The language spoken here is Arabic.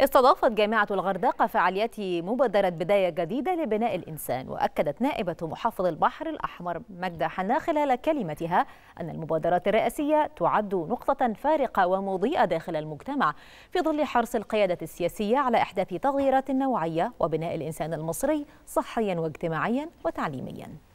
استضافت جامعة الغردقة فعاليات مبادرة بداية جديدة لبناء الإنسان وأكدت نائبة محافظ البحر الأحمر مجدة حنا خلال كلمتها أن المبادرات الرئاسية تعد نقطة فارقة ومضيئة داخل المجتمع في ظل حرص القيادة السياسية على إحداث تغييرات نوعية وبناء الإنسان المصري صحيا واجتماعيا وتعليميا